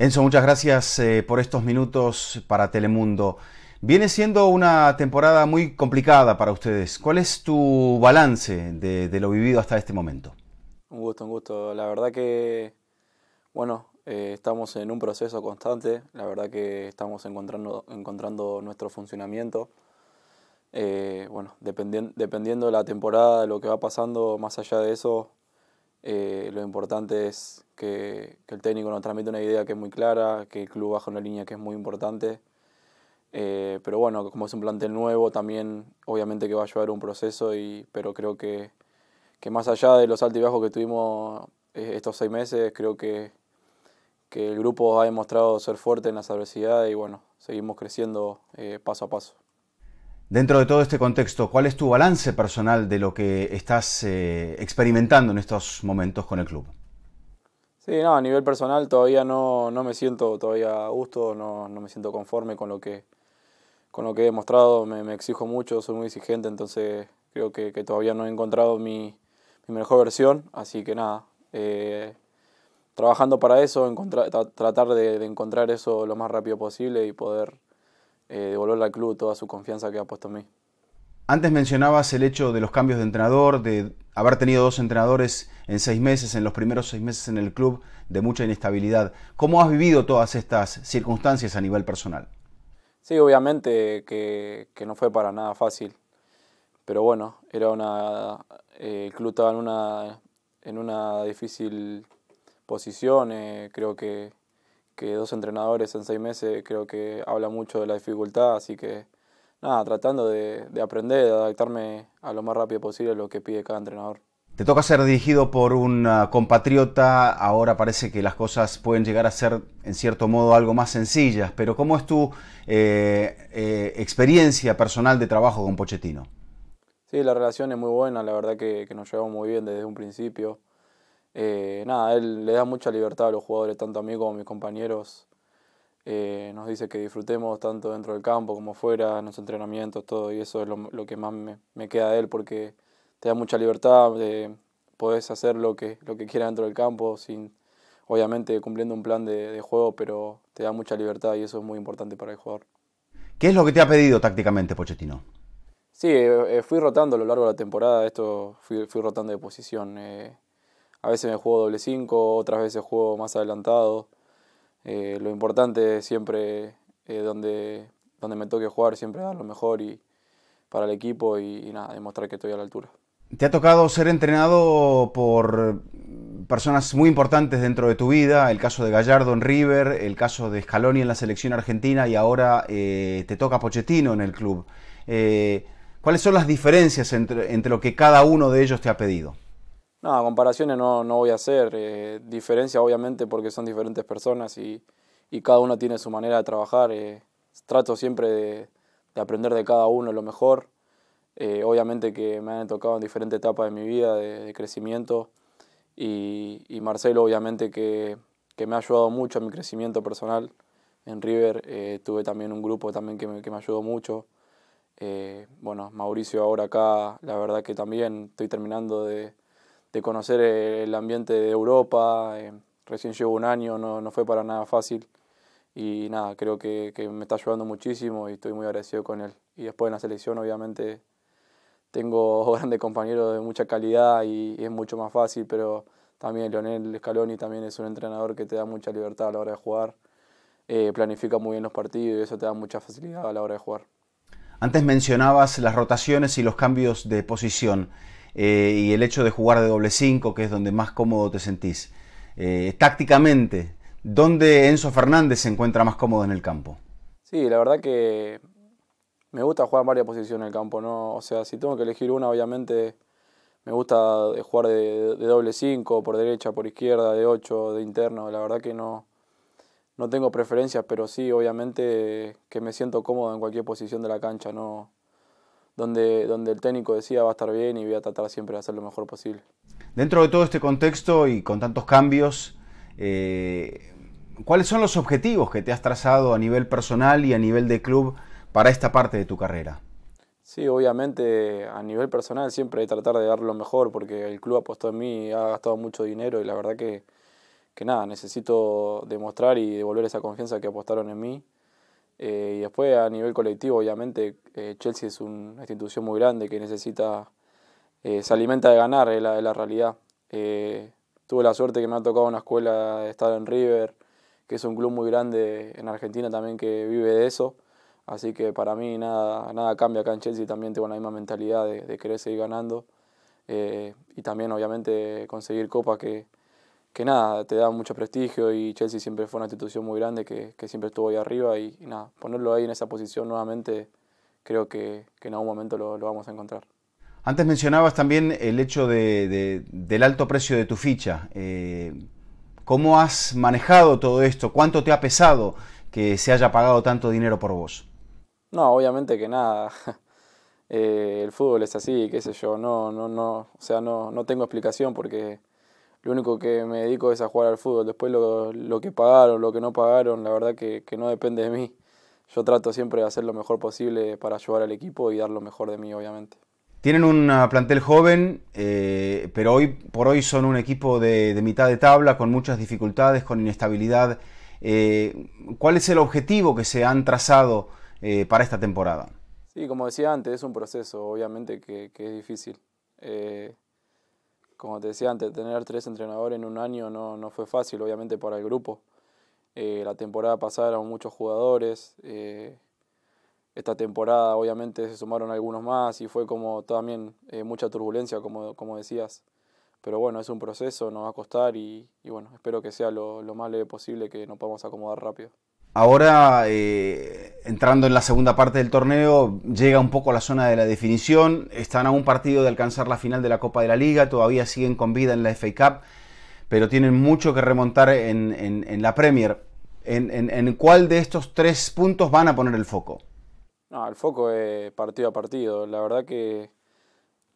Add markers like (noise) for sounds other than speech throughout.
Enzo, muchas gracias eh, por estos minutos para Telemundo. Viene siendo una temporada muy complicada para ustedes. ¿Cuál es tu balance de, lo vivido hasta este momento? Un gusto, un gusto. La verdad que, bueno, eh, estamos en un proceso constante. La verdad que estamos encontrando, encontrando nuestro funcionamiento. Eh, bueno, dependiendo, dependiendo de la temporada, de lo que va pasando, más allá de eso, eh, lo importante es que, el técnico nos transmite una idea que es muy clara, que el club baja una línea que es muy importante. Eh, pero bueno, como es un plantel nuevo, también obviamente que va a llevar un proceso, y, pero creo que, más allá de los altibajos que tuvimos eh, estos seis meses, creo que, el grupo ha demostrado ser fuerte en la adversidades y bueno, seguimos creciendo paso a paso. Dentro de todo este contexto, ¿cuál es tu balance personal de lo que estás eh, experimentando en estos momentos con el club? Sí, no, a nivel personal todavía no, no me siento todavía a gusto, no, me siento conforme con lo que, con lo que he demostrado, me, exijo mucho, soy muy exigente, entonces creo que, todavía no he encontrado mi, mejor versión, así que nada, eh, trabajando para eso, encontrar, tratar de encontrar eso lo más rápido posible y poder eh, devolverle al club toda su confianza que ha puesto en mí. Antes mencionabas el hecho de los cambios de entrenador, de haber tenido dos entrenadores en seis meses, en los primeros seis meses en el club, de mucha inestabilidad. ¿Cómo has vivido todas estas circunstancias a nivel personal? Sí, obviamente que, no fue para nada fácil, pero bueno, era una, eh, el club estaba en una, en una difícil posición, eh, creo que que dos entrenadores en seis meses creo que habla mucho de la dificultad, así que nada, tratando de, aprender, de adaptarme a lo más rápido posible a lo que pide cada entrenador. Te toca ser dirigido por un ah, compatriota, ahora parece que las cosas pueden llegar a ser en cierto modo algo más sencillas, pero ¿cómo es tu eh, eh, experiencia personal de trabajo con Pochettino? Sí, la relación es muy buena, la verdad que nos llevamos muy bien desde un principio. Eh, nada, él le da mucha libertad a los jugadores, tanto a mí como a mis compañeros. Eh, nos dice que disfrutemos tanto dentro del campo como fuera, en los entrenamientos, todo, y eso es lo, que más me, queda de él, porque te da mucha libertad, de, podés hacer lo que, lo que quieras dentro del campo, sin, obviamente cumpliendo un plan de, juego, pero te da mucha libertad y eso es muy importante para el jugador. ¿Qué es lo que te ha pedido tácticamente Pochettino? Sí, eh, fui rotando a lo largo de la temporada, esto fui, rotando de posición. A veces me juego doble 5, otras veces juego más adelantado. Eh, lo importante es siempre eh, donde, donde me toque jugar, siempre dar lo mejor y, para el equipo y, demostrar que estoy a la altura. Te ha tocado ser entrenado por personas muy importantes dentro de tu vida, el caso de Gallardo en River, el caso de Scaloni en la selección argentina y ahora eh, te toca Pochettino en el club. ¿Cuáles son las diferencias entre lo que cada uno de ellos te ha pedido? No, comparaciones no, no voy a hacer. Eh, diferencia, obviamente, porque son diferentes personas y, cada uno tiene su manera de trabajar. Eh, trato siempre de, aprender de cada uno lo mejor. Eh, obviamente que me han tocado en diferentes etapas de mi vida, de, crecimiento. Y, Marcelo, obviamente, que, me ha ayudado mucho en mi crecimiento personal. En River tuve también un grupo también que me, que me ayudó mucho. bueno, Mauricio ahora acá, la verdad que también estoy terminando de de conocer eh, el ambiente de Europa. Eh, recién llevo un año, no, fue para nada fácil. Y nada, creo que, me está ayudando muchísimo y estoy muy agradecido con él. Y después en la selección, obviamente, tengo (laughs) grandes compañeros de mucha calidad y, es mucho más fácil, pero también Leonel Scaloni también es un entrenador que te da mucha libertad a la hora de jugar. Eh, planifica muy bien los partidos y eso te da mucha facilidad a la hora de jugar. Antes mencionabas las rotaciones y los cambios de posición. Eh, y el hecho de jugar de doble 5, que es donde más cómodo te sentís. Eh, tácticamente, ¿dónde Enzo Fernández se encuentra más cómodo en el campo? Sí, la verdad que me gusta jugar en varias posiciones en el campo, ¿no? O sea, si tengo que elegir una, obviamente me gusta jugar de, doble 5, por derecha, por izquierda, de 8, de interno. La verdad que no, no tengo preferencias, pero sí, obviamente que me siento cómodo en cualquier posición de la cancha, ¿no? donde, el técnico decía va a estar bien y voy a tratar siempre de hacer lo mejor posible. Dentro de todo este contexto y con tantos cambios, eh, ¿cuáles son los objetivos que te has trazado a nivel personal y a nivel de club para esta parte de tu carrera? Sí, obviamente a nivel personal siempre tratar de dar lo mejor porque el club apostó en mí, ha gastado mucho dinero y la verdad que, que nada, necesito demostrar y devolver esa confianza que apostaron en mí. Eh, y después a nivel colectivo, obviamente, eh, Chelsea es una institución muy grande que necesita, eh, se alimenta de ganar, es la, la, realidad. tuve la suerte que me ha tocado una escuela de estar en River, que es un club muy grande en Argentina también que vive de eso. Así que para mí nada, nada cambia acá en Chelsea, también tengo la misma mentalidad de, de querer seguir ganando. y también obviamente conseguir copas que, que nada, te da mucho prestigio y Chelsea siempre fue una institución muy grande que, siempre estuvo ahí arriba y, nada, ponerlo ahí en esa posición nuevamente creo que, en algún momento lo, vamos a encontrar. Antes mencionabas también el hecho del alto precio de tu ficha. Eh, ¿Cómo has manejado todo esto? ¿Cuánto te ha pesado que se haya pagado tanto dinero por vos? No, obviamente que nada. (laughs) Eh, el fútbol es así, qué sé yo, no, no, no, o sea, no, no tengo explicación porque lo único que me dedico es a jugar al fútbol. Después lo, que pagaron, lo que no pagaron, la verdad que, no depende de mí. Yo trato siempre de hacer lo mejor posible para ayudar al equipo y dar lo mejor de mí, obviamente. Tienen un ah, plantel joven, eh, pero hoy por hoy son un equipo de, mitad de tabla, con muchas dificultades, con inestabilidad. Eh, ¿Cuál es el objetivo que se han trazado eh, para esta temporada? Sí, como decía antes, es un proceso, obviamente, que, que es difícil como te decía antes, tener tres entrenadores en un año no, fue fácil, obviamente, para el grupo. Eh, la temporada pasada eran muchos jugadores. Eh, esta temporada, obviamente, se sumaron algunos más y fue como también eh, mucha turbulencia, como, como decías. Pero bueno, es un proceso, nos va a costar y, bueno, espero que sea lo, lo más leve posible, que nos podamos acomodar rápido. Ahora, eh, entrando en la segunda parte del torneo, llega un poco la zona de la definición. Están a un partido de alcanzar la final de la Copa de la Liga, todavía siguen con vida en la FA Cup, pero tienen mucho que remontar en, la Premier. En, cuál de estos tres puntos van a poner el foco? No, el foco es partido a partido. La verdad que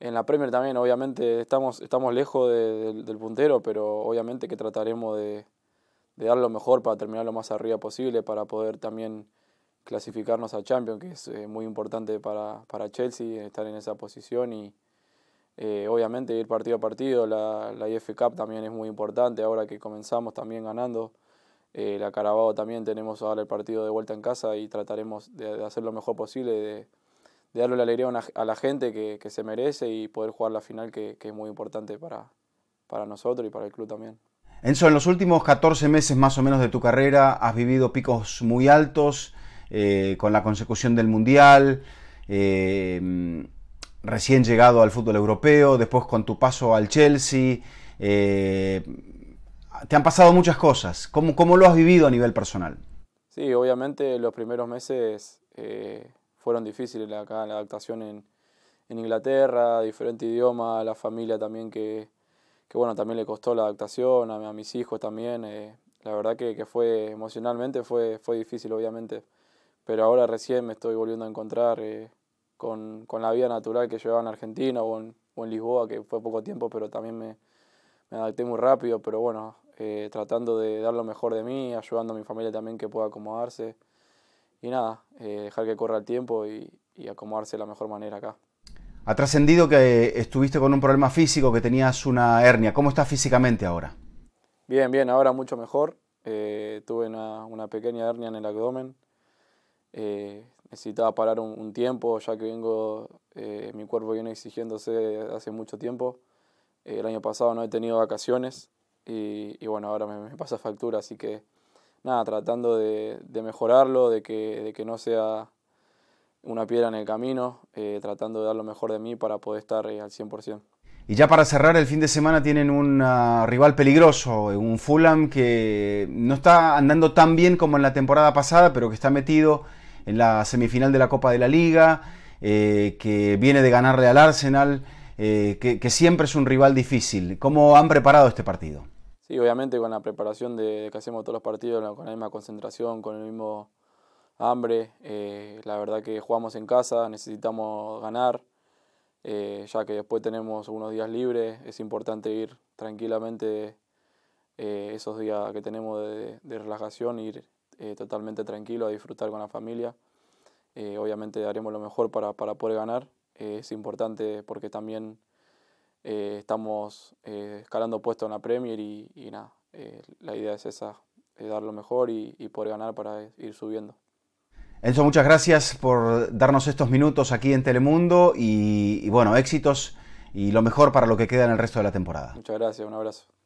en la Premier también, obviamente, estamos, estamos lejos del puntero, pero obviamente que trataremos de, de dar lo mejor para terminar lo más arriba posible, para poder también clasificarnos a Champions, que es eh, muy importante para, para, Chelsea estar en esa posición y eh, obviamente ir partido a partido. La, la IF e Cup también es muy importante, ahora que comenzamos también ganando. Eh, la Carabao también tenemos ahora el partido de vuelta en casa y trataremos de, hacer lo mejor posible, de, darle la alegría a la gente que, se merece y poder jugar la final que, que es muy importante para, para nosotros y para el club también. Enzo, en los últimos 14 meses más o menos de tu carrera has vivido picos muy altos eh, con la consecución del Mundial, eh, recién llegado al fútbol europeo, después con tu paso al Chelsea. Eh, te han pasado muchas cosas. ¿Cómo, lo has vivido a nivel personal? Sí, obviamente los primeros meses fueron difíciles acá la adaptación en, en Inglaterra, diferente idioma, la familia también que, que bueno, también le costó la adaptación, a, mis hijos también. Eh, la verdad que, fue emocionalmente fue, fue difícil, obviamente. Pero ahora recién me estoy volviendo a encontrar eh, con, con, la vida natural que llevaba en Argentina o en, Lisboa, que fue poco tiempo, pero también me, adapté muy rápido. Pero bueno, eh, tratando de dar lo mejor de mí, ayudando a mi familia también que pueda acomodarse. Y nada, dejar que corra el tiempo y, y acomodarse de la mejor manera acá. Ha trascendido que estuviste con un problema físico, que tenías una hernia. ¿Cómo estás físicamente ahora? Bien, bien, ahora mucho mejor. Eh, tuve una, pequeña hernia en el abdomen. Eh, necesitaba parar un, tiempo, ya que vengo, eh, mi cuerpo viene exigiéndose hace mucho tiempo. el año pasado no he tenido vacaciones y, bueno, ahora me, pasa factura, así que nada, tratando de, mejorarlo, de que, de que no sea una piedra en el camino, eh, tratando de dar lo mejor de mí para poder estar eh, al 100%. Y ya para cerrar, el fin de semana tienen un ah, rival peligroso, eh, un Fulham que no está andando tan bien como en la temporada pasada, pero que está metido en la semifinal de la Copa de la Liga, que viene de ganarle al Arsenal, que, que siempre es un rival difícil. ¿Cómo han preparado este partido? Sí, obviamente con la preparación de que hacemos todos los partidos, con la misma concentración, con el mismo hambre. Eh, la verdad que jugamos en casa, necesitamos ganar, eh, ya que después tenemos unos días libres, es importante ir tranquilamente eh, esos días que tenemos de, relajación, ir totalmente tranquilo a disfrutar con la familia. obviamente daremos lo mejor para, poder ganar, es importante porque también estamos escalando puesto en la Premier y, nada, la idea es esa, dar lo mejor y poder ganar para ir subiendo. Enzo, muchas gracias por darnos estos minutos aquí en Telemundo y, bueno, éxitos y lo mejor para lo que queda en el resto de la temporada. Muchas gracias, un abrazo.